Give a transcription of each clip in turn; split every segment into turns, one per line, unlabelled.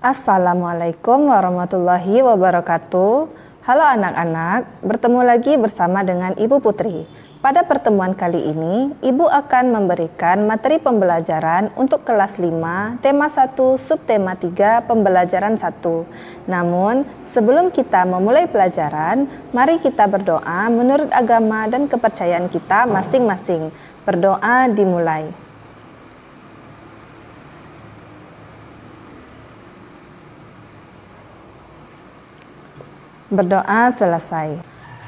Assalamualaikum warahmatullahi wabarakatuh. Halo anak-anak, bertemu lagi bersama dengan Ibu Putri. Pada pertemuan kali ini, Ibu akan memberikan materi pembelajaran untuk kelas 5, tema 1, subtema 3, pembelajaran 1. Namun, sebelum kita memulai pelajaran, mari kita berdoa menurut agama dan kepercayaan kita masing-masing. Berdoa dimulai. Berdoa selesai.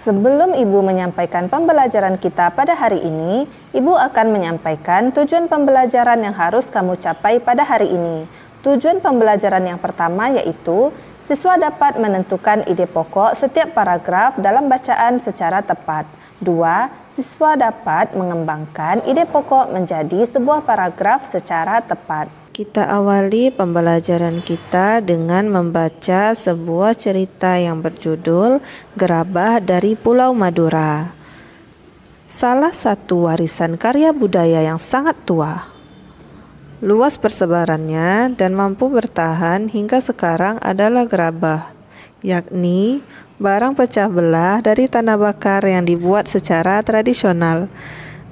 Sebelum Ibu menyampaikan pembelajaran kita pada hari ini, Ibu akan menyampaikan tujuan pembelajaran yang harus kamu capai pada hari ini. Tujuan pembelajaran yang pertama yaitu siswa dapat menentukan ide pokok setiap paragraf dalam bacaan secara tepat. Dua, Siswa dapat mengembangkan ide pokok menjadi sebuah paragraf secara tepat. Kita awali pembelajaran kita dengan membaca sebuah cerita yang berjudul Gerabah dari Pulau Madura. Salah satu warisan karya budaya yang sangat tua. Luas persebarannya dan mampu bertahan hingga sekarang adalah gerabah, yakni barang pecah belah dari tanah bakar yang dibuat secara tradisional.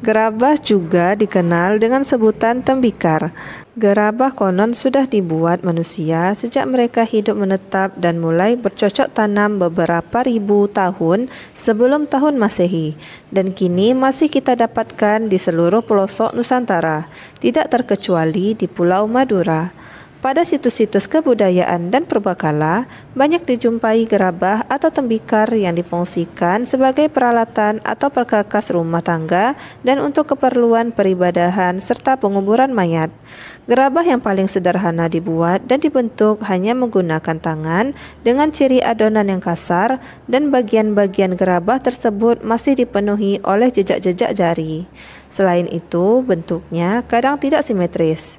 Gerabah juga dikenal dengan sebutan tembikar. Gerabah konon sudah dibuat manusia sejak mereka hidup menetap dan mulai bercocok tanam beberapa ribu tahun sebelum tahun Masehi dan kini masih kita dapatkan di seluruh pelosok Nusantara, tidak terkecuali di Pulau Madura. Pada situs-situs kebudayaan dan perbakala, banyak dijumpai gerabah atau tembikar yang difungsikan sebagai peralatan atau perkakas rumah tangga dan untuk keperluan peribadahan serta penguburan mayat. Gerabah yang paling sederhana dibuat dan dibentuk hanya menggunakan tangan dengan ciri adonan yang kasar dan bagian-bagian gerabah tersebut masih dipenuhi oleh jejak-jejak jari. Selain itu, bentuknya kadang tidak simetris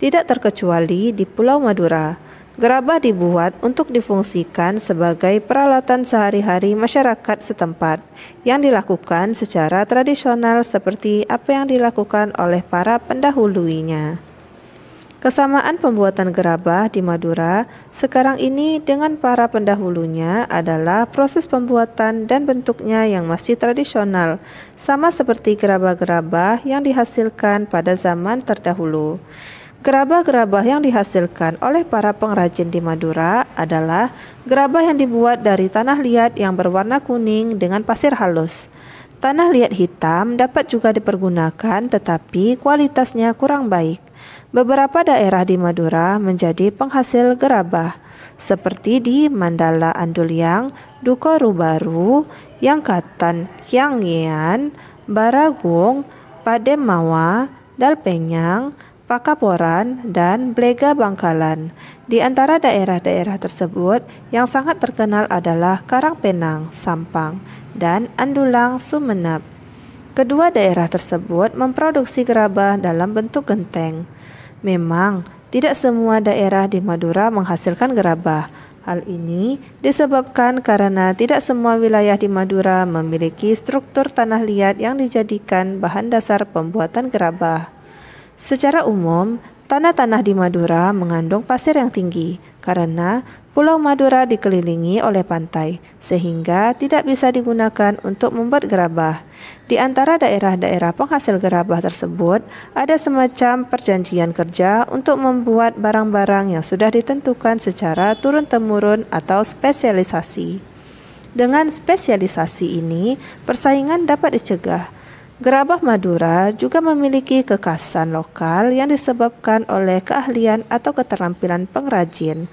tidak terkecuali di Pulau Madura. Gerabah dibuat untuk difungsikan sebagai peralatan sehari-hari masyarakat setempat yang dilakukan secara tradisional seperti apa yang dilakukan oleh para pendahulunya. Kesamaan pembuatan gerabah di Madura sekarang ini dengan para pendahulunya adalah proses pembuatan dan bentuknya yang masih tradisional, sama seperti gerabah-gerabah yang dihasilkan pada zaman terdahulu. Gerabah-gerabah yang dihasilkan oleh para pengrajin di Madura adalah gerabah yang dibuat dari tanah liat yang berwarna kuning dengan pasir halus. Tanah liat hitam dapat juga dipergunakan, tetapi kualitasnya kurang baik. Beberapa daerah di Madura menjadi penghasil gerabah, seperti di Mandala Anduliang, Dukorubaru, Yangkatan, Hyangian, Baragung, Pademawa, Dalpenyang, Pakaporan, dan Blega Bangkalan. Di antara daerah-daerah tersebut, yang sangat terkenal adalah Karangpenang, Sampang, dan Andulang, Sumenep. Kedua daerah tersebut memproduksi gerabah dalam bentuk genteng. Memang, tidak semua daerah di Madura menghasilkan gerabah. Hal ini disebabkan karena tidak semua wilayah di Madura memiliki struktur tanah liat yang dijadikan bahan dasar pembuatan gerabah. Secara umum, tanah-tanah di Madura mengandung pasir yang tinggi karena Pulau Madura dikelilingi oleh pantai, sehingga tidak bisa digunakan untuk membuat gerabah. Di antara daerah-daerah penghasil gerabah tersebut, ada semacam perjanjian kerja untuk membuat barang-barang yang sudah ditentukan secara turun-temurun atau spesialisasi. Dengan spesialisasi ini, persaingan dapat dicegah Gerabah Madura juga memiliki kekhasan lokal yang disebabkan oleh keahlian atau keterampilan pengrajin,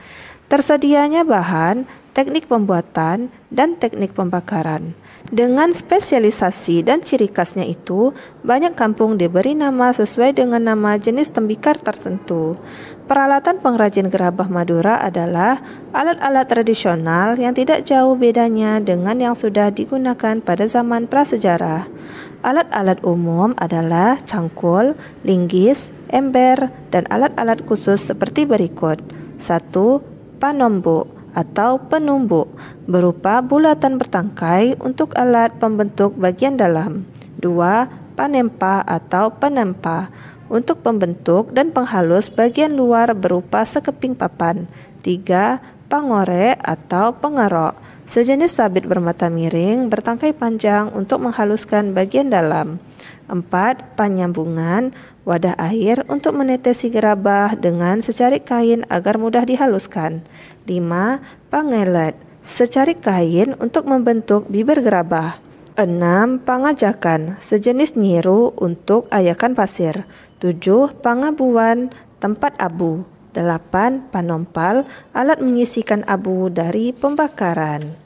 tersedianya bahan, teknik pembuatan, dan teknik pembakaran. Dengan spesialisasi dan ciri khasnya itu, banyak kampung diberi nama sesuai dengan nama jenis tembikar tertentu. Peralatan pengrajin gerabah Madura adalah alat-alat tradisional yang tidak jauh bedanya dengan yang sudah digunakan pada zaman prasejarah. Alat-alat umum adalah cangkul, linggis, ember, dan alat-alat khusus seperti berikut. 1. Panombuk atau penumbuk berupa bulatan bertangkai untuk alat pembentuk bagian dalam. 2. Panempa atau penempa untuk pembentuk dan penghalus bagian luar berupa sekeping papan. 3. Pangorek atau pengerok Sejenis sabit bermata miring bertangkai panjang untuk menghaluskan bagian dalam. 4. Penyambungan wadah air untuk menetesi gerabah dengan secarik kain agar mudah dihaluskan. 5. Pangelet secarik kain untuk membentuk bibir gerabah. 6. Pangajakan sejenis nyiru untuk ayakan pasir. 7. Pangabuan tempat abu. 8. Panompal, alat menyisihkan abu dari pembakaran.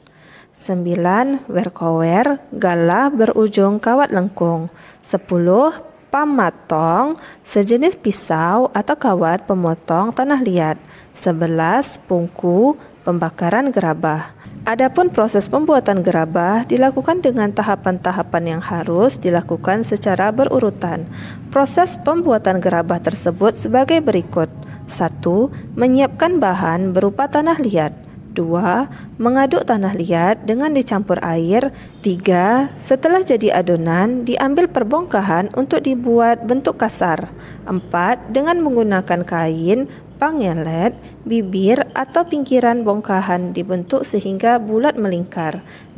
9. Werkower, galah berujung kawat lengkung. 10. Pamatong, sejenis pisau atau kawat pemotong tanah liat. 11. Pungku, pembakaran gerabah. Adapun proses pembuatan gerabah dilakukan dengan tahapan-tahapan yang harus dilakukan secara berurutan. Proses pembuatan gerabah tersebut sebagai berikut. 1. Menyiapkan bahan berupa tanah liat 2. Mengaduk tanah liat dengan dicampur air 3. Setelah jadi adonan, diambil perbongkahan untuk dibuat bentuk kasar 4. Dengan menggunakan kain, Pangelet, ya, bibir atau pinggiran bongkahan dibentuk sehingga bulat melingkar. 5.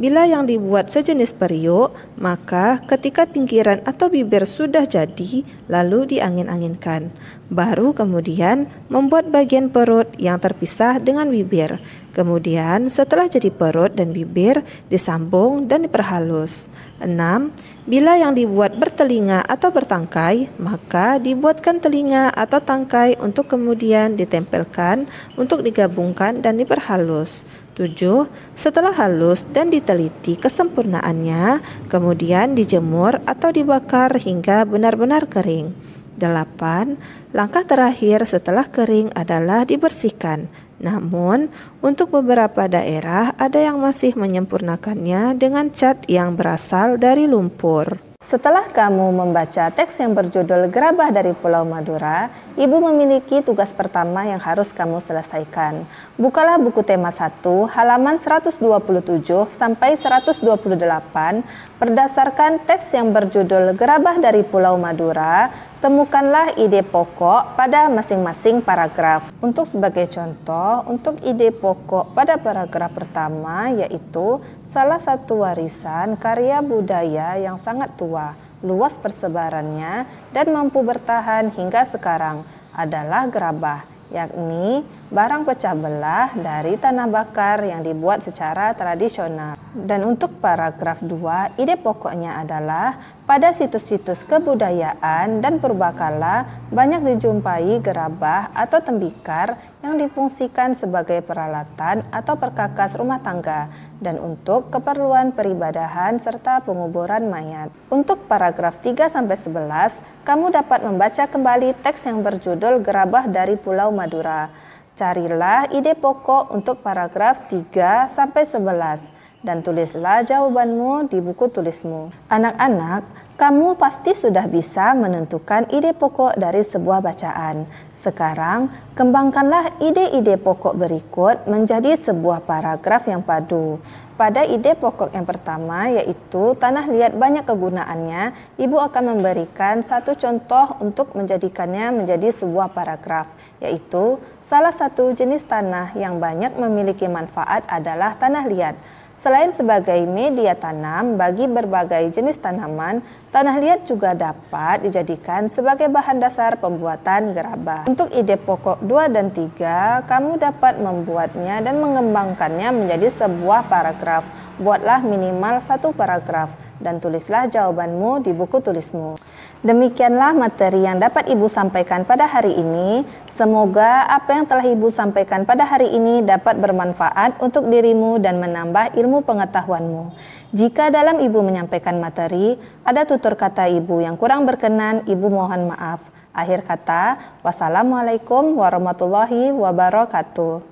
Bila yang dibuat sejenis periuk, maka ketika pinggiran atau bibir sudah jadi, lalu diangin-anginkan. Baru kemudian membuat bagian perut yang terpisah dengan bibir. Kemudian setelah jadi perut dan bibir, disambung dan diperhalus. 6. Bila yang dibuat bertelinga atau bertangkai, maka dibuatkan telinga atau tangkai untuk kemudian ditempelkan untuk digabungkan dan diperhalus. 7. Setelah halus dan diteliti kesempurnaannya, kemudian dijemur atau dibakar hingga benar-benar kering. 8. Langkah terakhir setelah kering adalah dibersihkan. Namun, untuk beberapa daerah ada yang masih menyempurnakannya dengan cat yang berasal dari lumpur. Setelah kamu membaca teks yang berjudul Gerabah dari Pulau Madura, Ibu memiliki tugas pertama yang harus kamu selesaikan. Bukalah buku tema 1, halaman 127 sampai 128 berdasarkan teks yang berjudul Gerabah dari Pulau Madura, temukanlah ide pokok pada masing-masing paragraf. Untuk sebagai contoh, untuk ide pokok pada paragraf pertama yaitu salah satu warisan karya budaya yang sangat tua, luas persebarannya, dan mampu bertahan hingga sekarang adalah gerabah, yakni barang pecah belah dari tanah bakar yang dibuat secara tradisional. Dan untuk paragraf 2, ide pokoknya adalah pada situs-situs kebudayaan dan purbakala banyak dijumpai gerabah atau tembikar yang difungsikan sebagai peralatan atau perkakas rumah tangga dan untuk keperluan peribadahan serta penguburan mayat. Untuk paragraf 3 sampai 11, kamu dapat membaca kembali teks yang berjudul Gerabah dari Pulau Madura. Carilah ide pokok untuk paragraf 3 sampai 11 dan tulislah jawabanmu di buku tulismu. Anak-anak, kamu pasti sudah bisa menentukan ide pokok dari sebuah bacaan. Sekarang, kembangkanlah ide-ide pokok berikut menjadi sebuah paragraf yang padu. Pada ide pokok yang pertama, yaitu tanah liat banyak kegunaannya, Ibu akan memberikan satu contoh untuk menjadikannya menjadi sebuah paragraf, yaitu salah satu jenis tanah yang banyak memiliki manfaat adalah tanah liat. Selain sebagai media tanam bagi berbagai jenis tanaman, tanah liat juga dapat dijadikan sebagai bahan dasar pembuatan gerabah. Untuk ide pokok 2 dan 3, kamu dapat membuatnya dan mengembangkannya menjadi sebuah paragraf. Buatlah minimal satu paragraf dan tulislah jawabanmu di buku tulismu. Demikianlah materi yang dapat Ibu sampaikan pada hari ini. Semoga apa yang telah Ibu sampaikan pada hari ini dapat bermanfaat untuk dirimu dan menambah ilmu pengetahuanmu. Jika dalam Ibu menyampaikan materi, ada tutur kata Ibu yang kurang berkenan, Ibu mohon maaf. Akhir kata, wassalamualaikum warahmatullahi wabarakatuh.